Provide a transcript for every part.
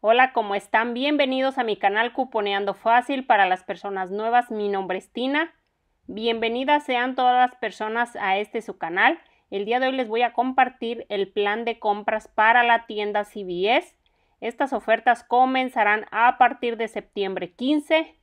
Hola, ¿cómo están? Bienvenidos a mi canal Cuponeando Fácil para las personas nuevas. Mi nombre es Tina. Bienvenidas sean todas las personas a este su canal. El día de hoy les voy a compartir el plan de compras para la tienda CBS. Estas ofertas comenzarán a partir de septiembre 15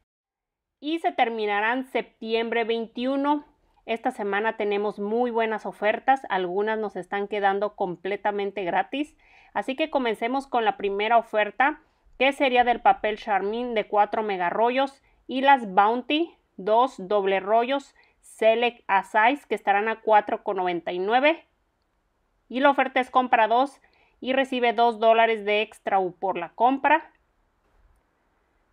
y se terminarán septiembre 21. Esta semana tenemos muy buenas ofertas, algunas nos están quedando completamente gratis. Así que comencemos con la primera oferta, que sería del papel Charmin de 4 mega rollos y las Bounty, 2 doble rollos Select a Size, que estarán a 4,99. Y la oferta es compra 2 y recibe 2 dólares de extra por la compra.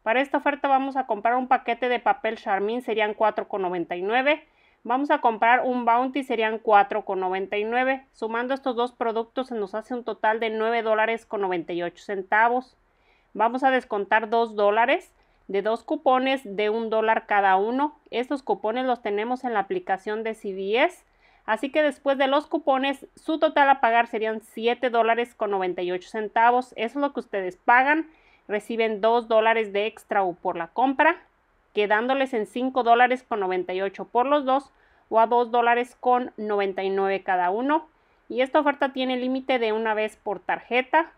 Para esta oferta vamos a comprar un paquete de papel Charmin, serían 4,99 Vamos a comprar un bounty, serían 4,99. Sumando estos dos productos se nos hace un total de 9 dólares con 98 centavos. Vamos a descontar 2 dólares de dos cupones de un dólar cada uno. Estos cupones los tenemos en la aplicación de CBS. Así que después de los cupones, su total a pagar serían 7 dólares con 98 centavos. Eso es lo que ustedes pagan. Reciben 2 dólares de extra por la compra, quedándoles en 5 dólares con 98 por los dos, o a $2.99 dólares con cada uno. Y esta oferta tiene límite de una vez por tarjeta.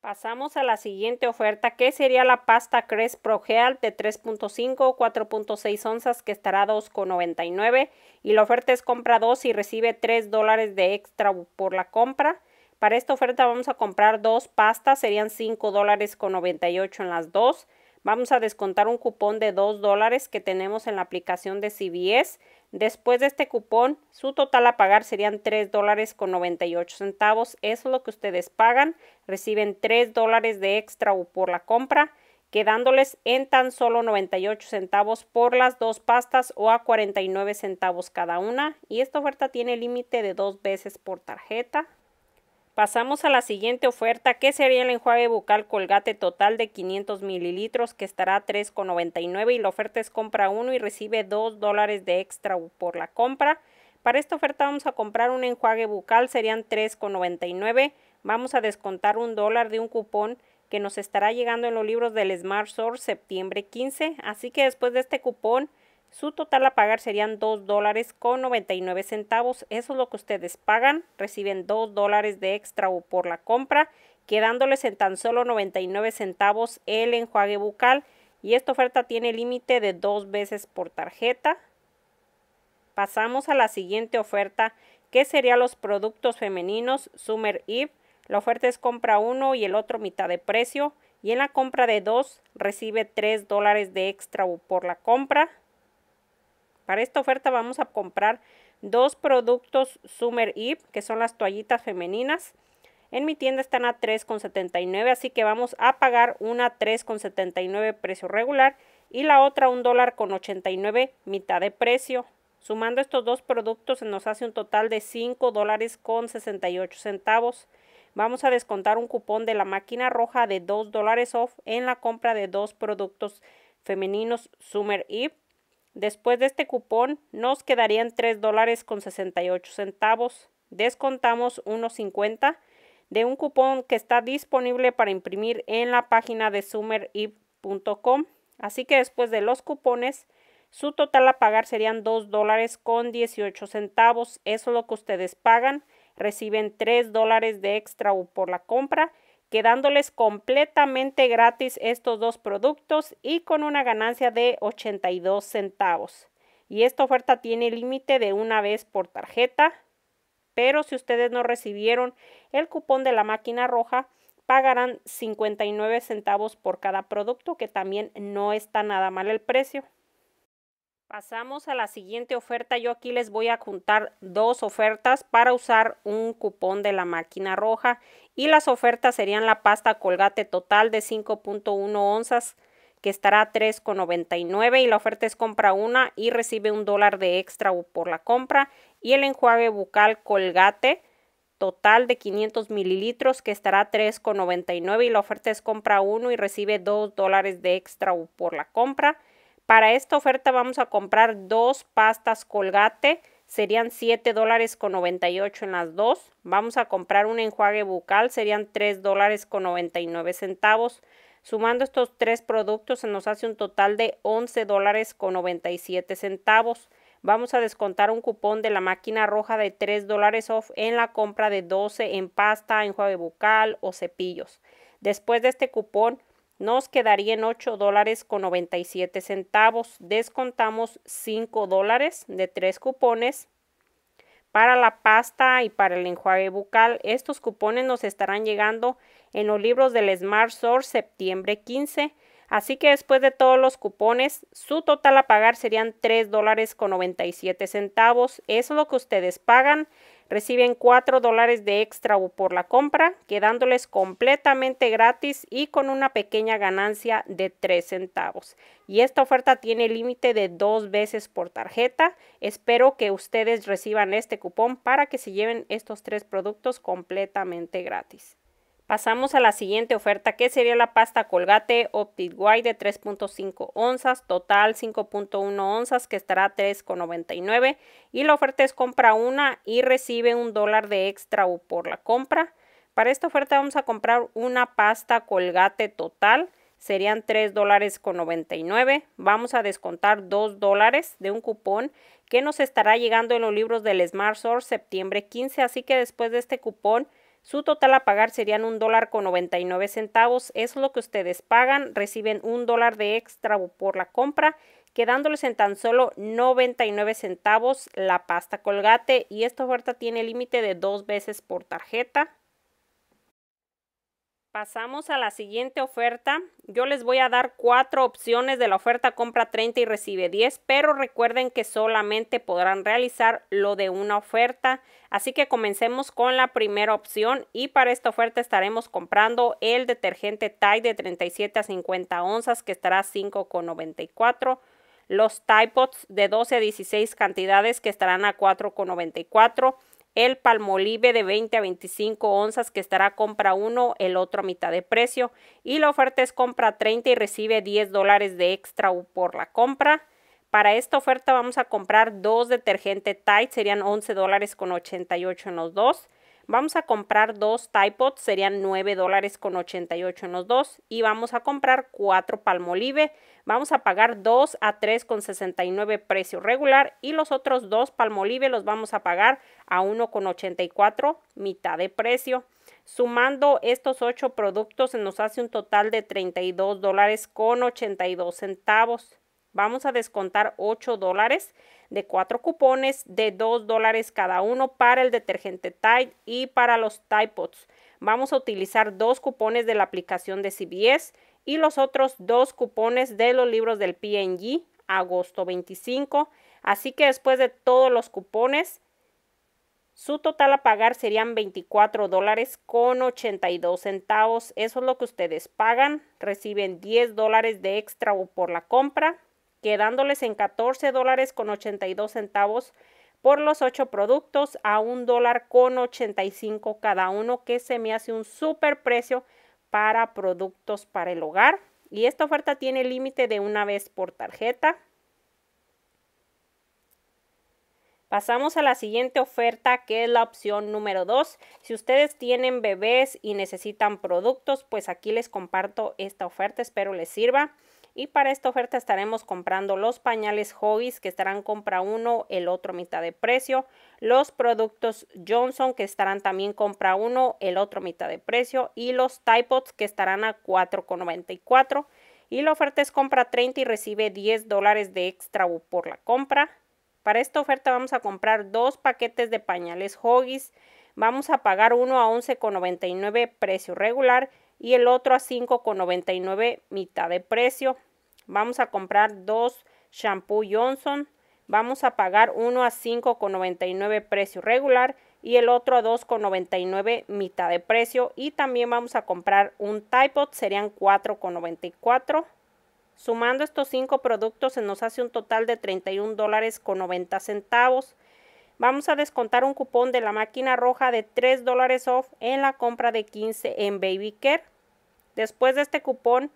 Pasamos a la siguiente oferta que sería la pasta Crest Pro Health de 3.5 o 4.6 onzas que estará a 2.99 y la oferta es compra 2 y recibe 3 dólares de extra por la compra. Para esta oferta vamos a comprar dos pastas, serían $5.98 dólares con en las dos. Vamos a descontar un cupón de 2 dólares que tenemos en la aplicación de CBS. Después de este cupón, su total a pagar serían $3 dólares con 98 centavos. Eso es lo que ustedes pagan. Reciben $3 dólares de extra por la compra, quedándoles en tan solo 98 centavos por las dos pastas o a 49 centavos cada una. Y esta oferta tiene límite de dos veces por tarjeta. Pasamos a la siguiente oferta, que sería el enjuague bucal Colgate total de 500 mililitros, que estará a $3,99 y la oferta es compra uno y recibe 2 dólares de extra por la compra. Para esta oferta vamos a comprar un enjuague bucal, serían $3,99. Vamos a descontar un dólar de un cupón que nos estará llegando en los libros del Smart Source septiembre 15. Así que después de este cupón su total a pagar serían $2.99, dólares con 99 centavos. Eso es lo que ustedes pagan. Reciben 2 dólares de extra por la compra, quedándoles en tan solo 99 centavos el enjuague bucal. Y esta oferta tiene límite de dos veces por tarjeta. Pasamos a la siguiente oferta, que serían los productos femeninos Summer Eve. La oferta es compra uno y el otro mitad de precio. Y en la compra de dos recibe 3 dólares de extra por la compra. Para esta oferta vamos a comprar dos productos Summer Eve, que son las toallitas femeninas. En mi tienda están a 3,79, así que vamos a pagar una 3,79 precio regular y la otra un dólar con mitad de precio. Sumando estos dos productos se nos hace un total de $5.68. dólares centavos. Vamos a descontar un cupón de la máquina roja de 2 dólares off en la compra de dos productos femeninos Summer Eve Después de este cupón nos quedarían $3.68, dólares con 68 centavos. Descontamos 1.50 de un cupón que está disponible para imprimir en la página de summerib.com. Así que después de los cupones, su total a pagar serían $2.18, dólares con 18 centavos. Eso es lo que ustedes pagan. Reciben 3 dólares de extra por la compra quedándoles completamente gratis estos dos productos y con una ganancia de 82 centavos. Y esta oferta tiene límite de una vez por tarjeta, pero si ustedes no recibieron el cupón de la máquina roja, pagarán 59 centavos por cada producto, que también no está nada mal el precio. Pasamos a la siguiente oferta. Yo aquí les voy a juntar dos ofertas para usar un cupón de la máquina roja y las ofertas serían la pasta colgate total de 5.1 onzas que estará 3,99 y la oferta es compra una y recibe un dólar de extra por la compra y el enjuague bucal colgate total de 500 mililitros que estará 3,99 y la oferta es compra uno y recibe 2 dólares de extra por la compra. Para esta oferta vamos a comprar dos pastas colgate serían 7 dólares con 98 en las dos. Vamos a comprar un enjuague bucal, serían 3 dólares con 99 centavos. Sumando estos tres productos se nos hace un total de 11 dólares con 97 centavos. Vamos a descontar un cupón de la máquina roja de 3 dólares off en la compra de 12 en pasta, enjuague bucal o cepillos. Después de este cupón nos quedarían en 8 dólares con 97 centavos. Descontamos 5 dólares de 3 cupones para la pasta y para el enjuague bucal. Estos cupones nos estarán llegando en los libros del Smart Source septiembre 15 Así que después de todos los cupones, su total a pagar serían $3.97. dólares con Eso es lo que ustedes pagan. Reciben $4 dólares de extra por la compra, quedándoles completamente gratis y con una pequeña ganancia de 3 centavos. Y esta oferta tiene límite de dos veces por tarjeta. Espero que ustedes reciban este cupón para que se lleven estos tres productos completamente gratis. Pasamos a la siguiente oferta, que sería la pasta Colgate Optic de 3.5 onzas, total 5.1 onzas, que estará 3.99. Y la oferta es compra una y recibe un dólar de extra o por la compra. Para esta oferta vamos a comprar una pasta Colgate total, serían 3 dólares con 99. Vamos a descontar 2 dólares de un cupón que nos estará llegando en los libros del Smart Source septiembre 15. Así que después de este cupón su total a pagar serían un dólar con 99 centavos, es lo que ustedes pagan, reciben un dólar de extra por la compra, quedándoles en tan solo 99 centavos la pasta colgate y esta oferta tiene límite de dos veces por tarjeta. Pasamos a la siguiente oferta. Yo les voy a dar cuatro opciones de la oferta compra 30 y recibe 10, pero recuerden que solamente podrán realizar lo de una oferta. Así que comencemos con la primera opción y para esta oferta estaremos comprando el detergente Tide de 37 a 50 onzas que estará 5,94. Los Tide Pots de 12 a 16 cantidades que estarán a 4,94 el palmolive de 20 a 25 onzas que estará compra uno, el otro a mitad de precio y la oferta es compra 30 y recibe 10 dólares de extra por la compra. Para esta oferta vamos a comprar dos detergentes Tide, serían 11 dólares con 88 en los dos Vamos a comprar dos Typods, serían $9.88 dólares en los dos. Y vamos a comprar cuatro Palmolive. Vamos a pagar 2 a 3 con 69 precio regular. Y los otros dos Palmolive los vamos a pagar a $1.84 mitad de precio. Sumando estos ocho productos se nos hace un total de 32 dólares centavos. Vamos a descontar 8 dólares de cuatro cupones de 2 dólares cada uno para el detergente Tide y para los Tide Pods. Vamos a utilizar dos cupones de la aplicación de CBS y los otros dos cupones de los libros del PNG, agosto 25. Así que después de todos los cupones, su total a pagar serían 24 dólares con 82 centavos. Eso es lo que ustedes pagan. Reciben 10 dólares de extra por la compra quedándoles en 14 dólares con 82 centavos por los 8 productos a un dólar con 85 cada uno, que se me hace un super precio para productos para el hogar. Y esta oferta tiene límite de una vez por tarjeta. Pasamos a la siguiente oferta que es la opción número 2. Si ustedes tienen bebés y necesitan productos, pues aquí les comparto esta oferta, espero les sirva. Y para esta oferta estaremos comprando los pañales Hobbies que estarán compra uno, el otro mitad de precio. Los productos Johnson que estarán también compra uno, el otro mitad de precio. Y los Pods que estarán a 4,94. Y la oferta es compra 30 y recibe 10 dólares de extra por la compra. Para esta oferta vamos a comprar dos paquetes de pañales Hoggies. Vamos a pagar uno a 11,99 precio regular y el otro a 5,99 mitad de precio. Vamos a comprar dos shampoo Johnson. Vamos a pagar uno a 5,99 precio regular y el otro a 2,99 mitad de precio. Y también vamos a comprar un Tide serían 4,94. Sumando estos cinco productos se nos hace un total de $31.90. dólares con centavos. Vamos a descontar un cupón de la máquina roja de 3 dólares off en la compra de 15 en Baby Care. Después de este cupón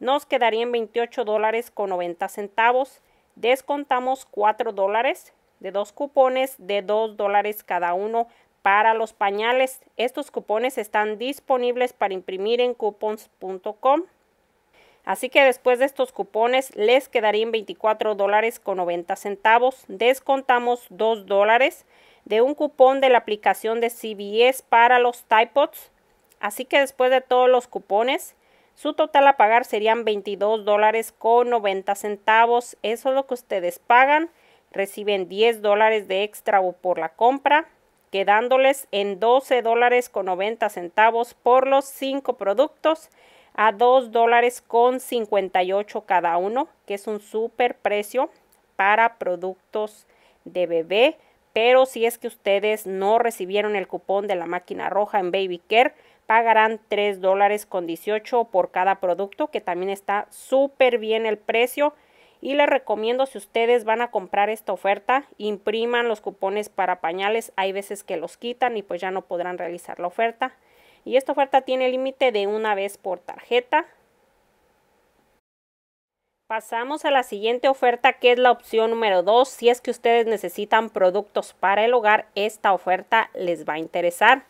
nos quedarían 28 dólares con 90 centavos. Descontamos 4 dólares de dos cupones de 2 dólares cada uno para los pañales. Estos cupones están disponibles para imprimir en coupons.com. Así que después de estos cupones les quedarían 24 dólares con 90 centavos. Descontamos 2 dólares de un cupón de la aplicación de CBS para los Pods. Así que después de todos los cupones, su total a pagar serían $22.90, dólares con centavos. Eso es lo que ustedes pagan. Reciben 10 dólares de extra por la compra, quedándoles en 12 dólares con 90 centavos por los 5 productos a $2.58 dólares con cada uno, que es un super precio para productos de bebé. Pero si es que ustedes no recibieron el cupón de la máquina roja en Baby Care, pagarán $3.18 dólares con 18 por cada producto, que también está súper bien el precio. Y les recomiendo si ustedes van a comprar esta oferta, impriman los cupones para pañales. Hay veces que los quitan y pues ya no podrán realizar la oferta. Y esta oferta tiene límite de una vez por tarjeta. Pasamos a la siguiente oferta que es la opción número 2. Si es que ustedes necesitan productos para el hogar, esta oferta les va a interesar.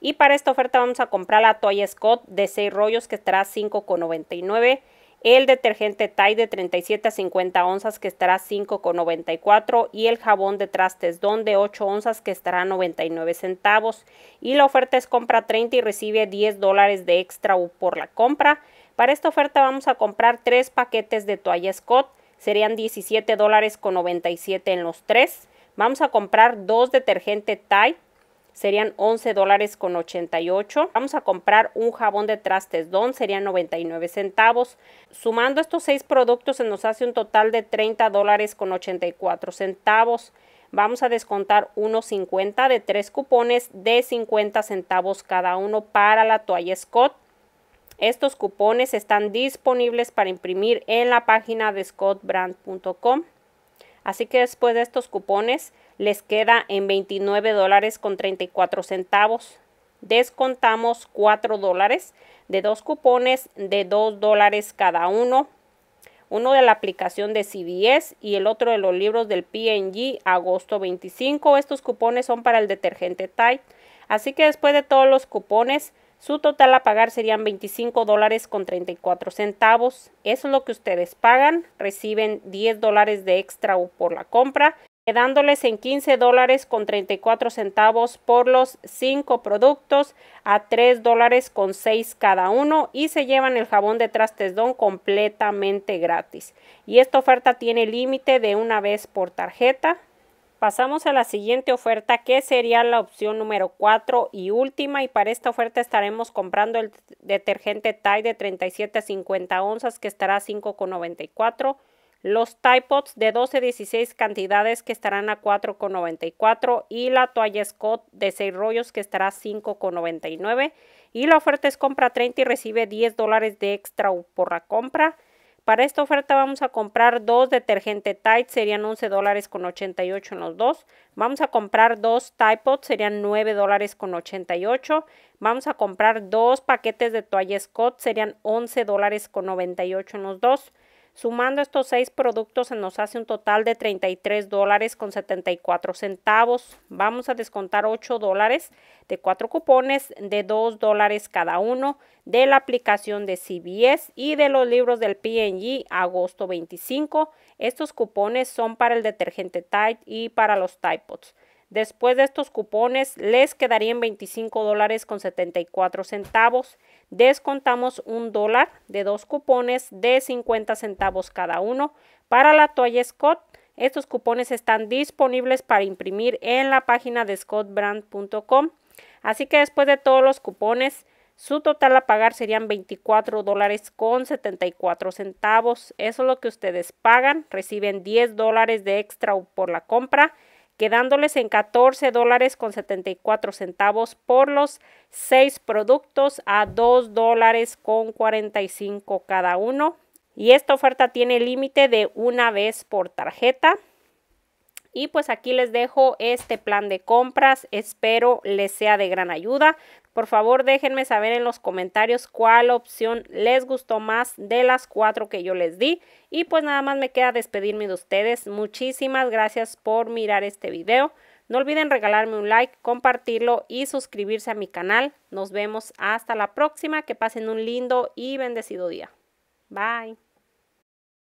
Y para esta oferta vamos a comprar la toalla Scott de 6 rollos que estará 5,99. El detergente Tide de 37 a 50 onzas que estará 5,94 y el jabón de trastes Don de 8 onzas que estará 99 centavos. Y la oferta es compra 30 y recibe 10 dólares de extra por la compra. Para esta oferta vamos a comprar 3 paquetes de toalla Scott. Serían $17.97 dólares en los 3. Vamos a comprar 2 detergente Tide serían 11 dólares con 88. Vamos a comprar un jabón de trastes Don, serían 99 centavos. Sumando estos seis productos se nos hace un total de 30 dólares con 84 centavos. Vamos a descontar 1.50 de tres cupones de 50 centavos cada uno para la toalla Scott. Estos cupones están disponibles para imprimir en la página de scottbrand.com. Así que después de estos cupones les queda en 29 dólares con 34 centavos. Descontamos 4 dólares de dos cupones de 2 dólares cada uno. Uno de la aplicación de CBS y el otro de los libros del PNG agosto 25. Estos cupones son para el detergente Tide. Así que después de todos los cupones, su total a pagar serían 25 dólares con 34 centavos. Eso es lo que ustedes pagan. Reciben 10 dólares de extra por la compra quedándoles en 15 dólares con 34 centavos por los 5 productos a 3 dólares con 6 cada uno y se llevan el jabón de trastes Don completamente gratis. Y esta oferta tiene límite de una vez por tarjeta. Pasamos a la siguiente oferta que sería la opción número 4 y última y para esta oferta estaremos comprando el detergente Tide de 37 a 50 onzas que estará a 5,94 los Tide Pods de 12-16 cantidades que estarán a 4,94 y la toalla Scott de 6 rollos que estará a 5,99 y la oferta es compra 30 y recibe 10 dólares de extra por la compra. Para esta oferta vamos a comprar dos detergentes Tide, serían 11 dólares en los dos. Vamos a comprar dos Tide Pods, serían $9.88. dólares Vamos a comprar dos paquetes de toalla Scott, serían 11 dólares en los dos. Sumando estos seis productos se nos hace un total de 33 dólares con 74 centavos. Vamos a descontar 8 dólares de 4 cupones de 2 dólares cada uno de la aplicación de CBS y de los libros del P&G agosto 25. Estos cupones son para el detergente Tide y para los Tide Pods. Después de estos cupones les quedarían 25 dólares con 74 centavos. Descontamos un dólar de dos cupones de 50 centavos cada uno. Para la toalla Scott, estos cupones están disponibles para imprimir en la página de scottbrand.com. Así que después de todos los cupones, su total a pagar serían 24 dólares con 74 centavos. Eso es lo que ustedes pagan. Reciben 10 dólares de extra por la compra quedándoles en 14 dólares con 74 centavos por los 6 productos a 2 dólares con 45 cada uno. Y esta oferta tiene límite de una vez por tarjeta. Y pues aquí les dejo este plan de compras. Espero les sea de gran ayuda. Por favor, déjenme saber en los comentarios cuál opción les gustó más de las cuatro que yo les di. Y pues nada más me queda despedirme de ustedes. Muchísimas gracias por mirar este video. No olviden regalarme un like, compartirlo y suscribirse a mi canal. Nos vemos hasta la próxima. Que pasen un lindo y bendecido día. Bye.